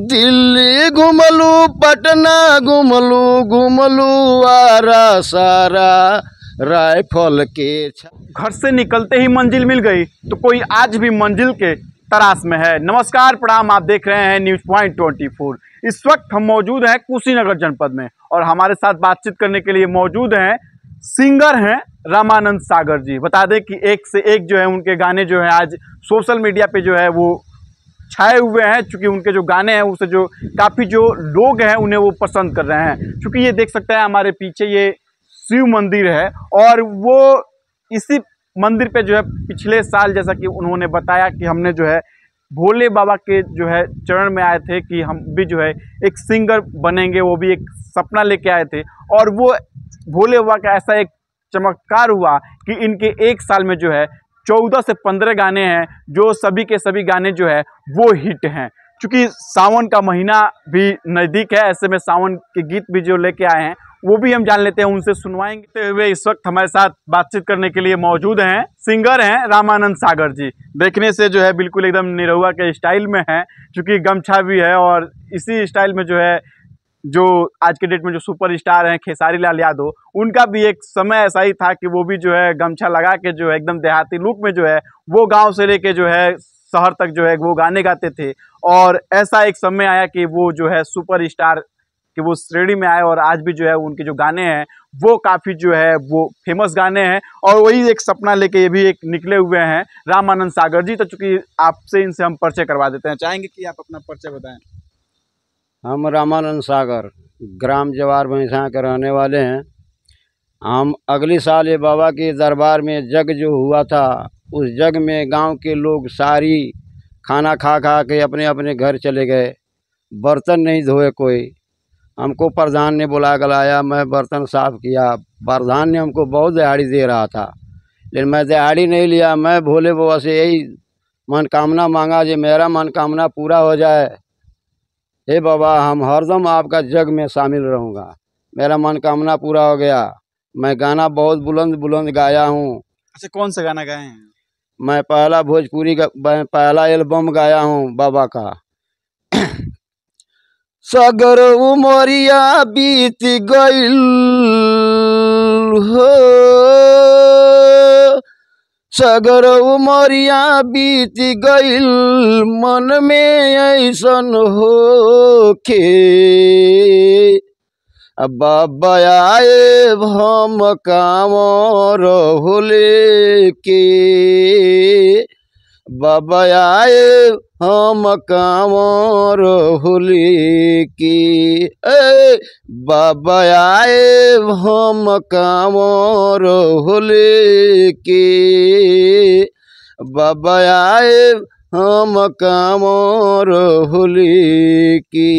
दिल्ली घुमलू पटना घुमलू घुमलू आरा सारा राइफल के घर से निकलते ही मंजिल मिल गई तो कोई आज भी मंजिल के तराश में है नमस्कार प्रणाम आप देख रहे हैं न्यूज पॉइंट ट्वेंटी फोर इस वक्त हम मौजूद हैं कुशीनगर जनपद में और हमारे साथ बातचीत करने के लिए मौजूद हैं सिंगर हैं रामानंद सागर जी बता दें कि एक से एक जो है उनके गाने जो है आज सोशल मीडिया पे जो है वो छाए हुए हैं चूँकि उनके जो गाने हैं उसे जो काफ़ी जो लोग हैं उन्हें वो पसंद कर रहे हैं चूँकि ये देख सकते हैं हमारे पीछे ये शिव मंदिर है और वो इसी मंदिर पे जो है पिछले साल जैसा कि उन्होंने बताया कि हमने जो है भोले बाबा के जो है चरण में आए थे कि हम भी जो है एक सिंगर बनेंगे वो भी एक सपना लेके आए थे और वो भोले बाबा का ऐसा एक चमत्कार हुआ कि इनके एक साल में जो है चौदह से पंद्रह गाने हैं जो सभी के सभी गाने जो है वो हिट हैं क्योंकि सावन का महीना भी नज़दीक है ऐसे में सावन के गीत भी जो लेके आए हैं वो भी हम जान लेते हैं उनसे सुनवाएंगे हुए इस वक्त हमारे साथ बातचीत करने के लिए मौजूद हैं सिंगर हैं रामानंद सागर जी देखने से जो है बिल्कुल एकदम निरहुआ के स्टाइल में है क्योंकि गमछा भी है और इसी स्टाइल में जो है जो आज के डेट में जो सुपर स्टार हैं खेसारी लाल यादव उनका भी एक समय ऐसा ही था कि वो भी जो है गमछा लगा के जो है एकदम देहाती लुक में जो है वो गांव से लेके जो है शहर तक जो है वो गाने गाते थे और ऐसा एक समय आया कि वो जो है सुपर स्टार कि वो श्रेणी में आए और आज भी जो है उनके जो गाने हैं वो काफ़ी जो है वो फेमस गाने हैं और वही एक सपना लेके ये भी एक निकले हुए हैं रामानंद सागर जी तो चूँकि आपसे इनसे हम परिचय करवा देते हैं चाहेंगे कि आप अपना परिचय बताएं हम रामानंद सागर ग्राम जवार भैंसा के रहने वाले हैं हम अगले साल ये बाबा के दरबार में जग जो हुआ था उस जग में गांव के लोग सारी खाना खा खा के अपने अपने घर चले गए बर्तन नहीं धोए कोई हमको प्रधान ने बुला गलाया मैं बर्तन साफ़ किया प्रधान ने हमको बहुत दिहाड़ी दे रहा था लेकिन मैं दिहाड़ी नहीं लिया मैं भोले बाबा से यही मनोकामना मांगा जो मेरा मनोकामना पूरा हो जाए हे बाबा हम हरदम आपका जग में शामिल रहूँगा मेरा मनोकामना पूरा हो गया मैं गाना बहुत बुलंद बुलंद गाया हूँ अच्छा कौन सा गाना गाए हैं मैं पहला भोजपुरी का पहला एल्बम गाया हूँ बाबा का सगर उमरिया बीत गई हो सगर उमरिया बीत गईल मन में ऐसन हो के बाबा आए हम काम रहोले के बाबा आए हम काम होली की ए बाबा आए हम कांवर होली की बाबा आए हम कांवर होली की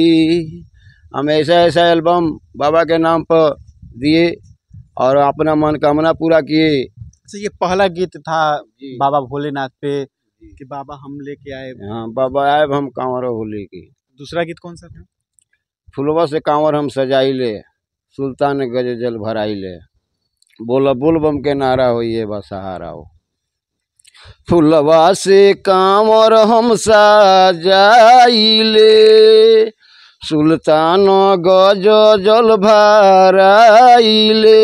हम ऐसा ऐसा एल्बम बाबा के नाम पर दिए और अपना मनोकामना पूरा किए अच्छा, ये पहला गीत था बाबा भोलेनाथ पे कि बाबा हम लेके आए हाँ बाबा आए हम कांवर होली की दूसरा गीत कौन सा था फुलवा से कांवर हम सजाई ले सुल्तान गज जल भराई ले बोला बोल बम के नारा हो ये बसहारा हो फुलवा से कांवर हम सजाई ले सुल्तान गज जल भराई ले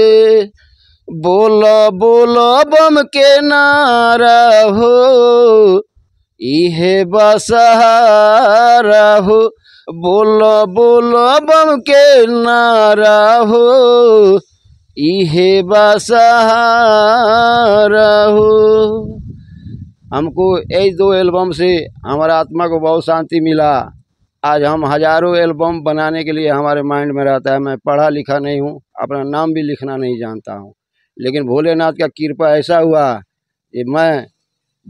बोलो बोलो बम के नारा हो इहे बसहारा हो बोलो बोलो बम के नारा हो इहे बसहारा हो हमको इस दो एल्बम से हमारा आत्मा को बहुत शांति मिला आज हम हजारों एल्बम बनाने के लिए हमारे माइंड में रहता है मैं पढ़ा लिखा नहीं हूँ अपना नाम भी लिखना नहीं जानता हूँ लेकिन भोलेनाथ का कृपा ऐसा हुआ कि मैं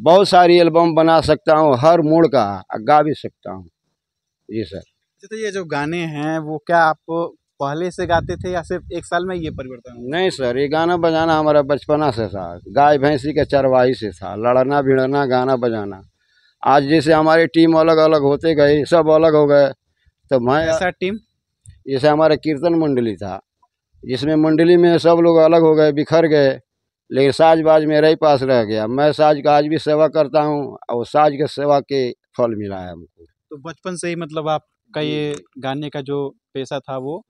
बहुत सारी एल्बम बना सकता हूँ हर मूड का गा भी सकता हूँ जी सर अच्छा, तो ये जो गाने हैं वो क्या आप पहले से गाते थे या सिर्फ एक साल में ये परिवर्तन नहीं सर ये गाना बजाना हमारा बचपना से था गाय भैंसी के चरवाही से था लड़ना भिड़ना गाना बजाना आज जैसे हमारी टीम अलग अलग होते गई सब अलग हो गए तो मैं ऐसा टीम जैसे हमारा कीर्तन मंडली था जिसमें मंडली में सब लोग अलग हो गए बिखर गए लेकिन साज बाज मेरे ही पास रह गया मैं साज का आज भी सेवा करता हूँ और साज के सेवा के फल मिला है हमको तो बचपन से ही मतलब आपका ये गाने का जो पैसा था वो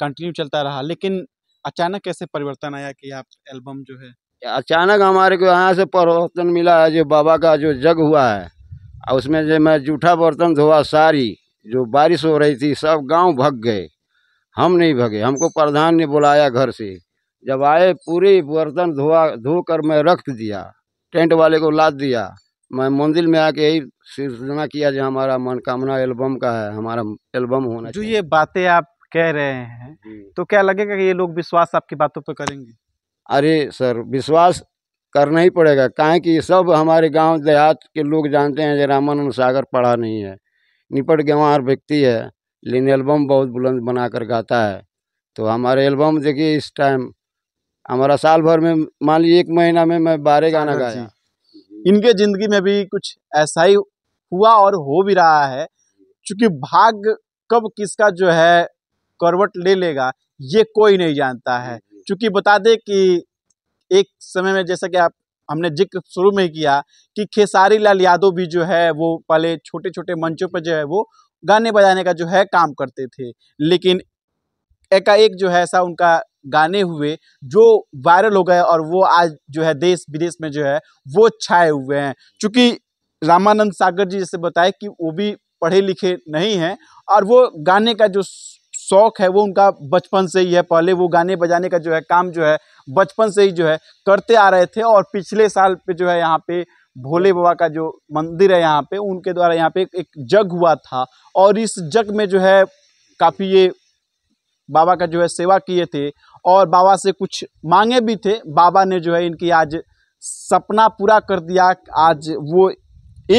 कंटिन्यू चलता रहा लेकिन अचानक कैसे परिवर्तन आया कि आप एल्बम जो है अचानक हमारे को यहाँ से परिवर्तन मिला है जो बाबा का जो जग हुआ है और उसमें जो मैं जूठा बर्तन धोआ सारी जो बारिश हो रही थी सब गांव भग गए हम नहीं भगे हमको प्रधान ने बुलाया घर से जब आए पूरी बर्तन धोआ धो कर मैं रख दिया टेंट वाले को लाद दिया मैं मंदिर में आके यही सिर्जना किया जो हमारा मनोकामना एल्बम का है हमारा एल्बम होना जो ये बातें आप कह रहे हैं तो क्या लगेगा कि ये लोग विश्वास आपकी बातों पर करेंगे अरे सर विश्वास करना ही पड़ेगा काहे कि सब हमारे गांव देहात के लोग जानते हैं जो रामानंद सागर पढ़ा नहीं है निपट गंवार व्यक्ति है लेकिन एल्बम बहुत बुलंद बना कर गाता है तो हमारे एल्बम देखिए इस टाइम हमारा साल भर में मान लीजिए एक महीना में मैं बारह गाना गाया इनके ज़िंदगी में भी कुछ ऐसा ही हुआ और हो भी रहा है क्योंकि भाग कब किसका जो है करवट ले लेगा ये कोई नहीं जानता है क्योंकि बता दे कि एक समय में जैसा कि आप हमने जिक्र शुरू में किया कि खेसारी लाल यादव भी जो है वो पहले छोटे छोटे मंचों पर जो है वो गाने बजाने का जो है काम करते थे लेकिन एकाएक जो है ऐसा उनका गाने हुए जो वायरल हो गए और वो आज जो है देश विदेश में जो है वो छाए हुए हैं चूँकि रामानंद सागर जी जैसे बताए कि वो भी पढ़े लिखे नहीं हैं और वो गाने का जो शौक है वो उनका बचपन से ही है पहले वो गाने बजाने का जो है काम जो है बचपन से ही जो है करते आ रहे थे और पिछले साल पे जो है यहाँ पे भोले बाबा का जो मंदिर है यहाँ पे उनके द्वारा यहाँ पे एक जग हुआ था और इस जग में जो है काफ़ी ये बाबा का जो है सेवा किए थे और बाबा से कुछ मांगे भी थे बाबा ने जो है इनकी आज सपना पूरा कर दिया आज वो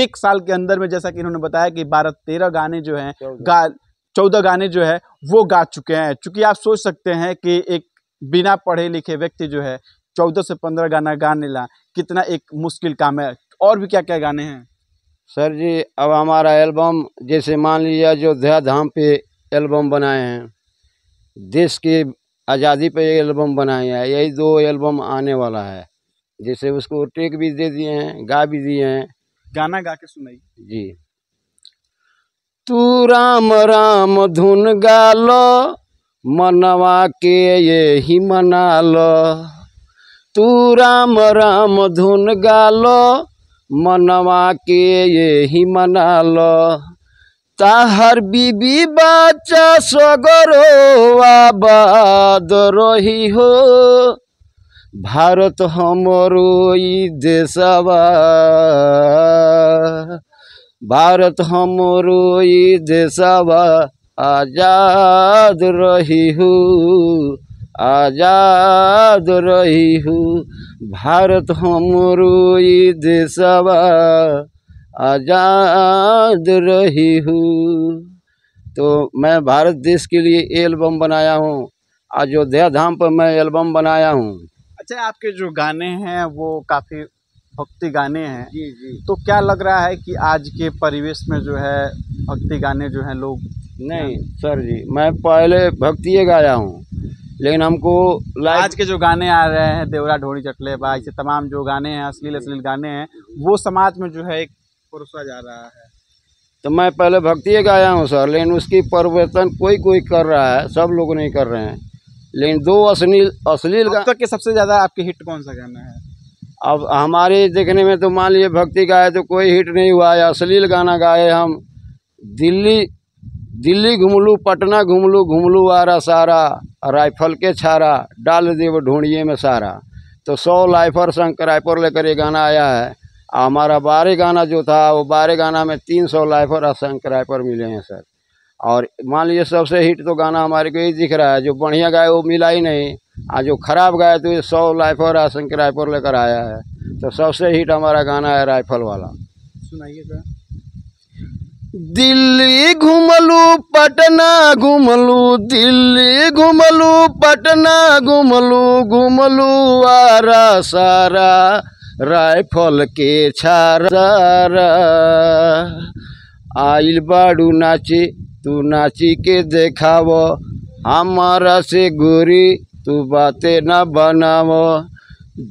एक साल के अंदर में जैसा कि इन्होंने बताया कि बारह तेरह गाने जो हैं गा चौदह गाने जो है वो गा चुके हैं चूँकि आप सोच सकते हैं कि एक बिना पढ़े लिखे व्यक्ति जो है चौदह से पंद्रह गाना गाने ला कितना एक मुश्किल काम है और भी क्या क्या गाने हैं सर जी अब हमारा एल्बम जैसे मान लीजिए अयोध्या धाम पे एल्बम बनाए हैं देश की आज़ादी पे एल्बम बनाए हैं यही दो एल्बम आने वाला है जैसे उसको टेक भी दे दिए हैं गा भी दिए हैं गाना गा के सुनाइए जी तू राम राम धुन गालो मनवा के ये ही मना लो तू राम राम धुन गालो मनालो मनवाही मना लो सगरो बीबी बच्चा हो भारत ई देशवा भारत ई देशवा आजाद रह आजाद रही हूँ भारत हम ई देशवा आजाद रही हूँ तो मैं भारत देश के लिए एल्बम बनाया हूँ अयोध्या धाम पर मैं एल्बम बनाया हूँ अच्छा आपके जो गाने हैं वो काफ़ी भक्ति गाने हैं जी जी तो क्या लग रहा है कि आज के परिवेश में जो है भक्ति गाने जो हैं लोग नहीं सर जी मैं पहले भक्ति गाया हूँ लेकिन हमको आज के जो गाने आ रहे हैं देवरा ढोड़ी चटले बा ऐसे तमाम जो गाने हैं अश्लील अश्लील गाने हैं वो समाज में जो है एक परोसा जा रहा है तो मैं पहले भक्ति गाया हूँ सर लेकिन उसकी परिवर्तन कोई कोई कर रहा है सब लोग नहीं कर रहे हैं लेकिन दो अश्लील अश्लील गा के सबसे ज़्यादा आपके हिट कौन सा गाना है अब हमारे देखने में तो मान लीजिए भक्ति गाए तो कोई हिट नहीं हुआ है अश्लील गाना गाए हम दिल्ली दिल्ली घूमलू पटना घूमलू घूमलू आरा सारा राइफल के छारा डाल देव ढूंढिए में सारा तो सौ लाइफर संग राइफर लेकर ये गाना आया है हमारा बारह गाना जो था वो बारह गाना में तीन सौ लाइफर और संग राइफर मिले हैं सर और मान लीजिए सबसे हिट तो गाना हमारे को यही दिख रहा है जो बढ़िया गाए वो मिला ही नहीं और जो खराब गाए तो ये सौ लाइफर और संग राइफर लेकर आया है तो सबसे हिट हमारा गाना है राइफल वाला सुनाइए सर दिल्ली घूमलू पटना घूमलू दिल्ली घूमलू पटना घुमलू घूमलू आरा सारा राइफल के छारा आइल बाड़ू नाची तू नाची के देखाव हमारा से गोरी तू बातें ना बनाव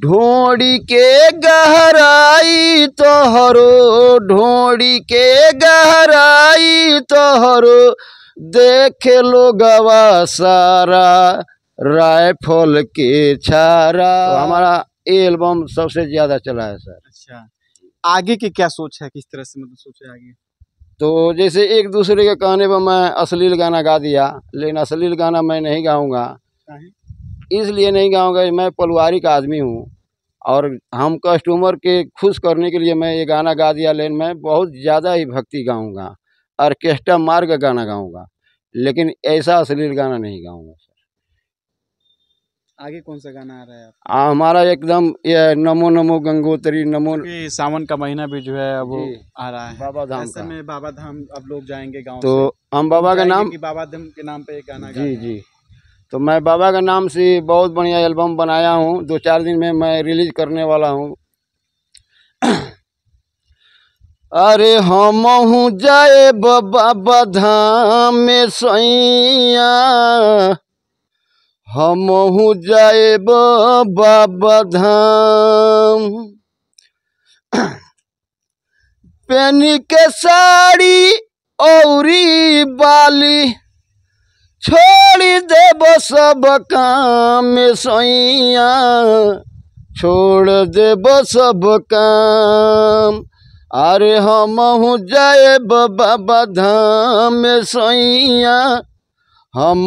ढोड़ी के गहराई तोहरो ढोड़ी के गहराई तोहरो लो गवा सारा राइफल के छारा तो हमारा ये एल्बम सबसे ज्यादा चला है सर अच्छा आगे की क्या सोच है किस तरह से मतलब सोच है आगे तो जैसे एक दूसरे के कहने पर मैं अश्लील गाना गा दिया लेकिन अश्लील गाना मैं नहीं गाऊंगा हाँ इसलिए नहीं गाऊंगा मैं पलवारी का आदमी हूँ और हम कस्टमर के खुश करने के लिए मैं ये गाना गा दिया लेकिन मैं बहुत ज़्यादा ही भक्ति गाऊँगा ऑर्केस्ट्रा मार का गाना गाऊँगा लेकिन ऐसा अश्लील गाना नहीं गाऊँगा आगे कौन सा गाना आ रहा है आ, हमारा एकदम ये नमो नमो गंगोत्री नमो सावन का महीना भी जो है अब आ रहा है बाबा धाम में बाबा धाम अब लोग जाएंगे गाँव तो हम बाबा का नाम बाबा धाम के नाम पे गाना जी जी तो मैं बाबा के नाम से बहुत बढ़िया एल्बम बनाया हूँ दो चार दिन में मैं रिलीज करने वाला हूँ अरे हम हूँ जाए बाबा धाम सैया हम हूँ जाए बाबा धाम पेनी के साड़ी औरी बाली छोड़ी देव सब काम सोइया छोड़ देव सब काम अरे हम जाए बाबा धाम सोइया हम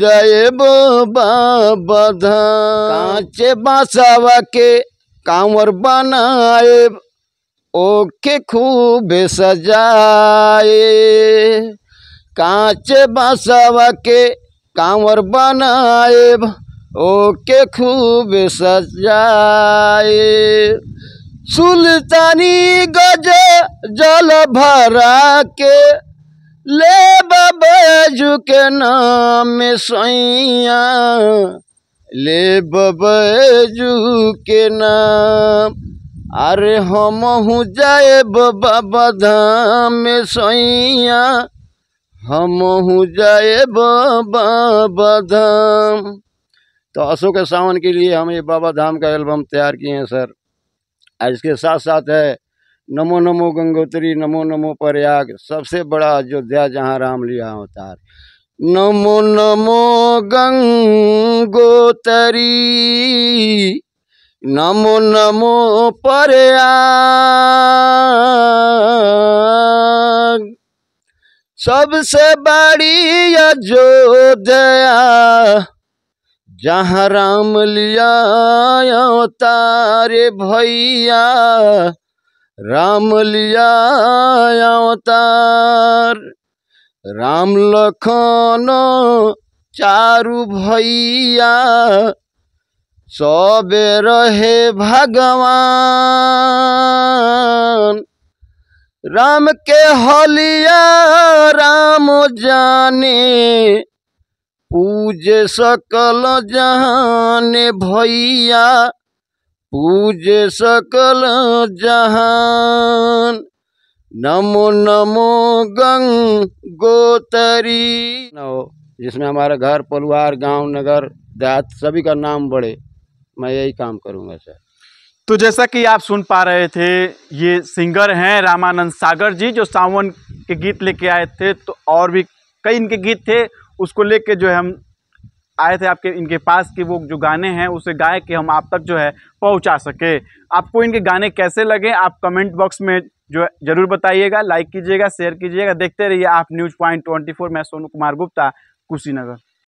जाए बाबा धाम कांचे बासावा के कांवर बनाए ओके खूब सजाए कांचे बासवा के कांवर बनाए ओके खूब सजाए सुल्तानी गज जल भरा के ले बबजू के नाम सैया ले बबजू के नाम अरे हम जाए बाबा धाम सैया हूँ जय बाबा धाम तो अशोक सावन के लिए हम ये बाबा धाम का एल्बम तैयार किए हैं सर और इसके साथ साथ है नमो नमो गंगोत्री नमो नमो प्रयाग सबसे बड़ा अयोध्या जहाँ राम लिया अवतार नमो नमो गंगोत्री नमो नमो प्रयाग सबसे बड़ी दया जहाँ राम लिया तारे भैया राम लिया तार राम लखन चारू भैया सब रहे भगवान राम के हलिया राम जाने पूज सकल जहाने भैया पूज सकल जहान नमो नमो गंग गोतरी जिसमें हमारा घर परिवार गांव नगर देहात सभी का नाम बढ़े मैं यही काम करूँगा सर तो जैसा कि आप सुन पा रहे थे ये सिंगर हैं रामानंद सागर जी जो सावन के गीत लेके आए थे तो और भी कई इनके गीत थे उसको लेके जो है हम आए थे आपके इनके पास कि वो जो गाने हैं उसे गाए के हम आप तक जो है पहुंचा सके आपको इनके गाने कैसे लगे आप कमेंट बॉक्स में जो जरूर बताइएगा लाइक कीजिएगा शेयर कीजिएगा देखते रहिए आप न्यूज़ पॉइंट ट्वेंटी फोर मैं सोनू कुमार गुप्ता कुशीनगर